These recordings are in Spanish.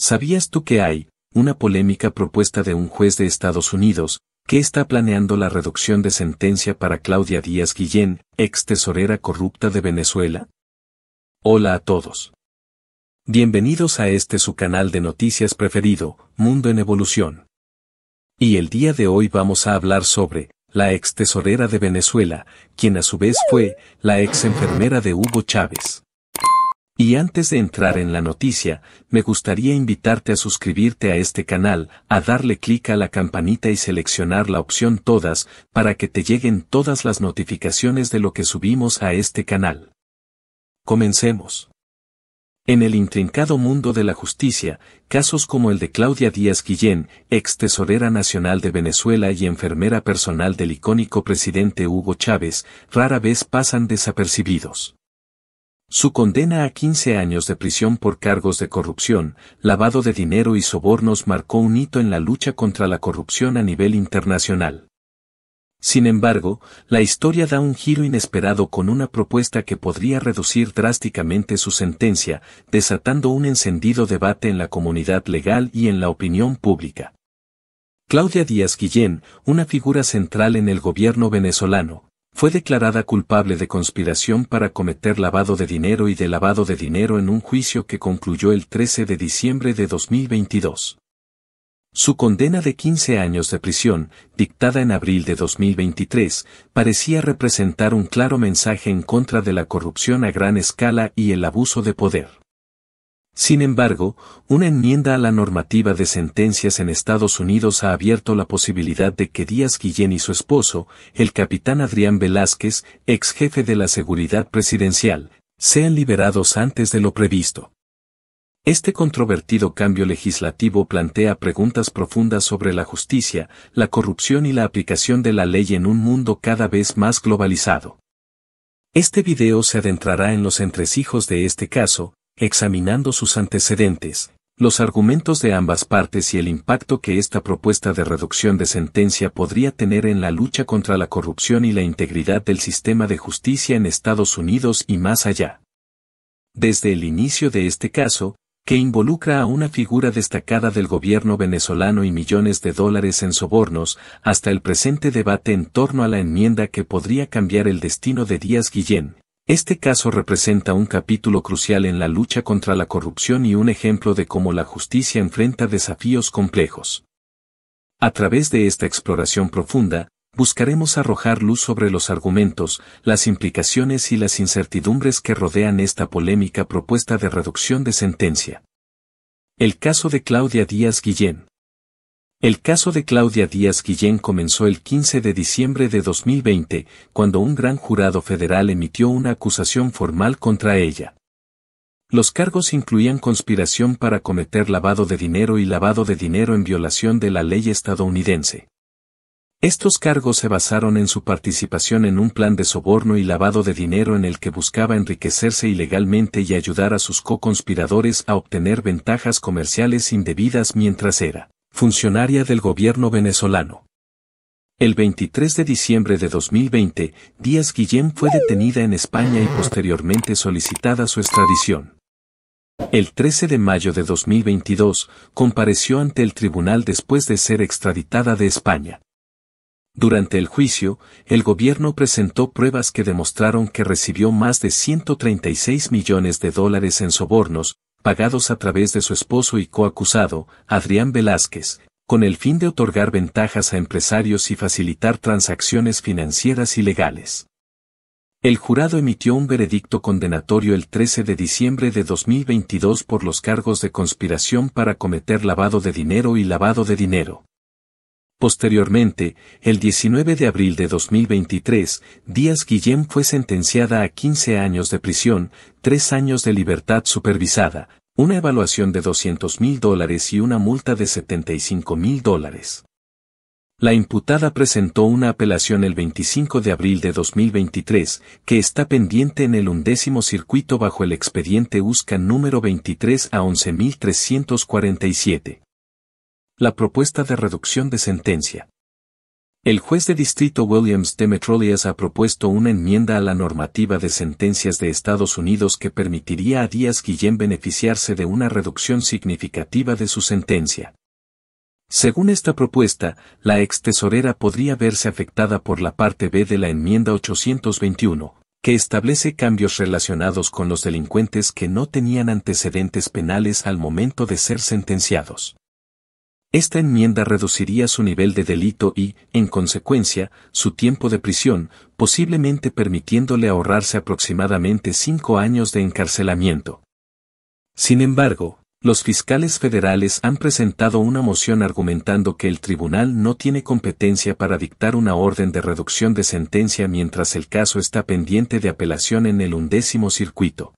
¿Sabías tú que hay una polémica propuesta de un juez de Estados Unidos que está planeando la reducción de sentencia para Claudia Díaz Guillén, ex tesorera corrupta de Venezuela? Hola a todos. Bienvenidos a este su canal de noticias preferido, Mundo en Evolución. Y el día de hoy vamos a hablar sobre la ex tesorera de Venezuela, quien a su vez fue la ex enfermera de Hugo Chávez. Y antes de entrar en la noticia, me gustaría invitarte a suscribirte a este canal, a darle clic a la campanita y seleccionar la opción Todas, para que te lleguen todas las notificaciones de lo que subimos a este canal. Comencemos. En el intrincado mundo de la justicia, casos como el de Claudia Díaz Guillén, ex tesorera nacional de Venezuela y enfermera personal del icónico presidente Hugo Chávez, rara vez pasan desapercibidos. Su condena a 15 años de prisión por cargos de corrupción, lavado de dinero y sobornos marcó un hito en la lucha contra la corrupción a nivel internacional. Sin embargo, la historia da un giro inesperado con una propuesta que podría reducir drásticamente su sentencia, desatando un encendido debate en la comunidad legal y en la opinión pública. Claudia Díaz Guillén, una figura central en el gobierno venezolano, fue declarada culpable de conspiración para cometer lavado de dinero y de lavado de dinero en un juicio que concluyó el 13 de diciembre de 2022. Su condena de 15 años de prisión, dictada en abril de 2023, parecía representar un claro mensaje en contra de la corrupción a gran escala y el abuso de poder. Sin embargo, una enmienda a la normativa de sentencias en Estados Unidos ha abierto la posibilidad de que Díaz Guillén y su esposo, el capitán Adrián Velázquez, ex jefe de la seguridad presidencial, sean liberados antes de lo previsto. Este controvertido cambio legislativo plantea preguntas profundas sobre la justicia, la corrupción y la aplicación de la ley en un mundo cada vez más globalizado. Este video se adentrará en los entresijos de este caso, examinando sus antecedentes, los argumentos de ambas partes y el impacto que esta propuesta de reducción de sentencia podría tener en la lucha contra la corrupción y la integridad del sistema de justicia en Estados Unidos y más allá. Desde el inicio de este caso, que involucra a una figura destacada del gobierno venezolano y millones de dólares en sobornos, hasta el presente debate en torno a la enmienda que podría cambiar el destino de Díaz Guillén, este caso representa un capítulo crucial en la lucha contra la corrupción y un ejemplo de cómo la justicia enfrenta desafíos complejos. A través de esta exploración profunda, buscaremos arrojar luz sobre los argumentos, las implicaciones y las incertidumbres que rodean esta polémica propuesta de reducción de sentencia. El caso de Claudia Díaz Guillén. El caso de Claudia Díaz Guillén comenzó el 15 de diciembre de 2020, cuando un gran jurado federal emitió una acusación formal contra ella. Los cargos incluían conspiración para cometer lavado de dinero y lavado de dinero en violación de la ley estadounidense. Estos cargos se basaron en su participación en un plan de soborno y lavado de dinero en el que buscaba enriquecerse ilegalmente y ayudar a sus co-conspiradores a obtener ventajas comerciales indebidas mientras era funcionaria del gobierno venezolano. El 23 de diciembre de 2020, Díaz Guillén fue detenida en España y posteriormente solicitada su extradición. El 13 de mayo de 2022, compareció ante el tribunal después de ser extraditada de España. Durante el juicio, el gobierno presentó pruebas que demostraron que recibió más de 136 millones de dólares en sobornos, pagados a través de su esposo y coacusado, Adrián Velázquez, con el fin de otorgar ventajas a empresarios y facilitar transacciones financieras ilegales. El jurado emitió un veredicto condenatorio el 13 de diciembre de 2022 por los cargos de conspiración para cometer lavado de dinero y lavado de dinero, Posteriormente, el 19 de abril de 2023, Díaz Guillén fue sentenciada a 15 años de prisión, 3 años de libertad supervisada, una evaluación de 200 mil dólares y una multa de 75 mil dólares. La imputada presentó una apelación el 25 de abril de 2023, que está pendiente en el undécimo circuito bajo el expediente USCA número 23 a 11.347 la propuesta de reducción de sentencia. El juez de distrito Williams de Metrolias ha propuesto una enmienda a la normativa de sentencias de Estados Unidos que permitiría a Díaz Guillén beneficiarse de una reducción significativa de su sentencia. Según esta propuesta, la ex tesorera podría verse afectada por la parte B de la enmienda 821, que establece cambios relacionados con los delincuentes que no tenían antecedentes penales al momento de ser sentenciados. Esta enmienda reduciría su nivel de delito y, en consecuencia, su tiempo de prisión, posiblemente permitiéndole ahorrarse aproximadamente cinco años de encarcelamiento. Sin embargo, los fiscales federales han presentado una moción argumentando que el tribunal no tiene competencia para dictar una orden de reducción de sentencia mientras el caso está pendiente de apelación en el undécimo circuito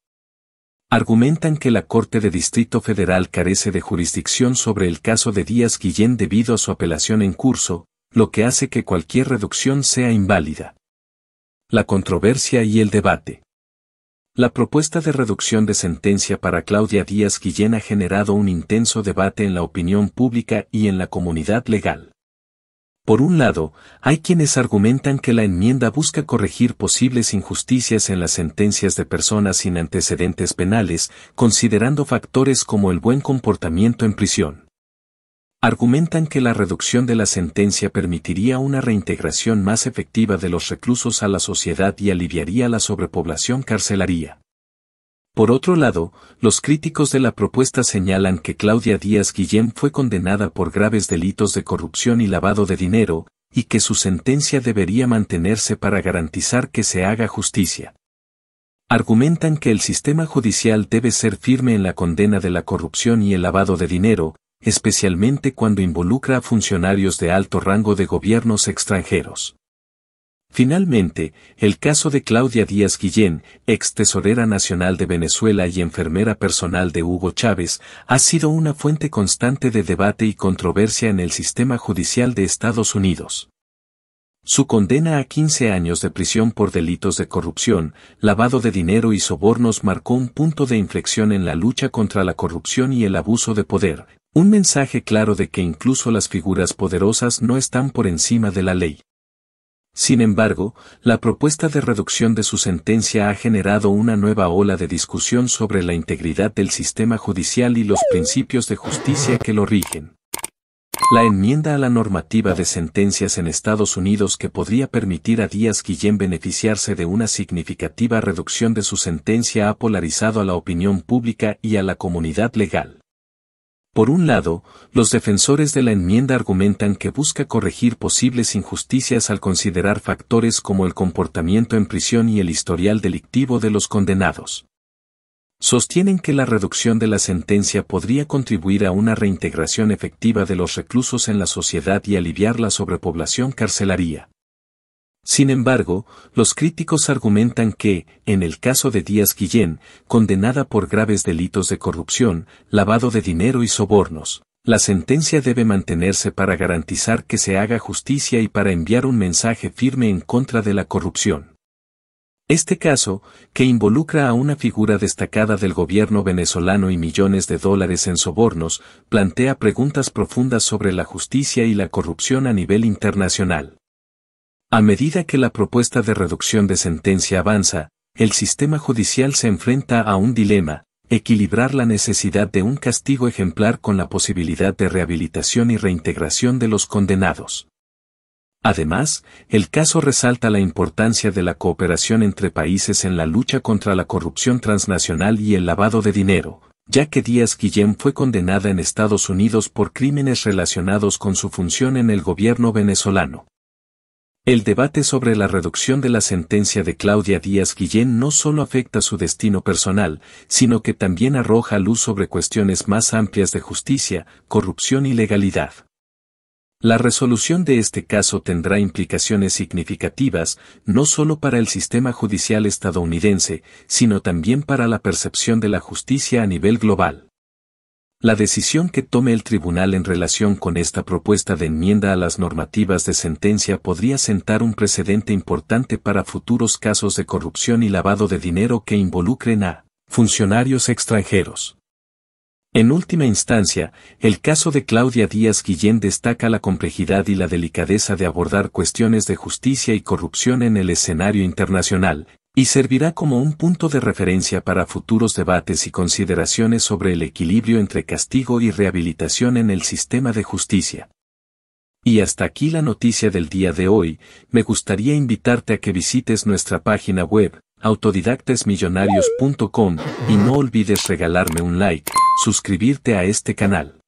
argumentan que la Corte de Distrito Federal carece de jurisdicción sobre el caso de Díaz Guillén debido a su apelación en curso, lo que hace que cualquier reducción sea inválida. La controversia y el debate. La propuesta de reducción de sentencia para Claudia Díaz Guillén ha generado un intenso debate en la opinión pública y en la comunidad legal. Por un lado, hay quienes argumentan que la enmienda busca corregir posibles injusticias en las sentencias de personas sin antecedentes penales, considerando factores como el buen comportamiento en prisión. Argumentan que la reducción de la sentencia permitiría una reintegración más efectiva de los reclusos a la sociedad y aliviaría la sobrepoblación carcelaria. Por otro lado, los críticos de la propuesta señalan que Claudia Díaz Guillén fue condenada por graves delitos de corrupción y lavado de dinero, y que su sentencia debería mantenerse para garantizar que se haga justicia. Argumentan que el sistema judicial debe ser firme en la condena de la corrupción y el lavado de dinero, especialmente cuando involucra a funcionarios de alto rango de gobiernos extranjeros. Finalmente, el caso de Claudia Díaz Guillén, ex tesorera nacional de Venezuela y enfermera personal de Hugo Chávez, ha sido una fuente constante de debate y controversia en el sistema judicial de Estados Unidos. Su condena a 15 años de prisión por delitos de corrupción, lavado de dinero y sobornos marcó un punto de inflexión en la lucha contra la corrupción y el abuso de poder, un mensaje claro de que incluso las figuras poderosas no están por encima de la ley. Sin embargo, la propuesta de reducción de su sentencia ha generado una nueva ola de discusión sobre la integridad del sistema judicial y los principios de justicia que lo rigen. La enmienda a la normativa de sentencias en Estados Unidos que podría permitir a Díaz Guillén beneficiarse de una significativa reducción de su sentencia ha polarizado a la opinión pública y a la comunidad legal. Por un lado, los defensores de la enmienda argumentan que busca corregir posibles injusticias al considerar factores como el comportamiento en prisión y el historial delictivo de los condenados. Sostienen que la reducción de la sentencia podría contribuir a una reintegración efectiva de los reclusos en la sociedad y aliviar la sobrepoblación carcelaria. Sin embargo, los críticos argumentan que, en el caso de Díaz Guillén, condenada por graves delitos de corrupción, lavado de dinero y sobornos, la sentencia debe mantenerse para garantizar que se haga justicia y para enviar un mensaje firme en contra de la corrupción. Este caso, que involucra a una figura destacada del gobierno venezolano y millones de dólares en sobornos, plantea preguntas profundas sobre la justicia y la corrupción a nivel internacional. A medida que la propuesta de reducción de sentencia avanza, el sistema judicial se enfrenta a un dilema, equilibrar la necesidad de un castigo ejemplar con la posibilidad de rehabilitación y reintegración de los condenados. Además, el caso resalta la importancia de la cooperación entre países en la lucha contra la corrupción transnacional y el lavado de dinero, ya que Díaz Guillén fue condenada en Estados Unidos por crímenes relacionados con su función en el gobierno venezolano. El debate sobre la reducción de la sentencia de Claudia Díaz Guillén no solo afecta su destino personal, sino que también arroja luz sobre cuestiones más amplias de justicia, corrupción y legalidad. La resolución de este caso tendrá implicaciones significativas no solo para el sistema judicial estadounidense, sino también para la percepción de la justicia a nivel global. La decisión que tome el tribunal en relación con esta propuesta de enmienda a las normativas de sentencia podría sentar un precedente importante para futuros casos de corrupción y lavado de dinero que involucren a funcionarios extranjeros. En última instancia, el caso de Claudia Díaz Guillén destaca la complejidad y la delicadeza de abordar cuestiones de justicia y corrupción en el escenario internacional, y servirá como un punto de referencia para futuros debates y consideraciones sobre el equilibrio entre castigo y rehabilitación en el sistema de justicia. Y hasta aquí la noticia del día de hoy, me gustaría invitarte a que visites nuestra página web, autodidactesmillonarios.com, y no olvides regalarme un like, suscribirte a este canal.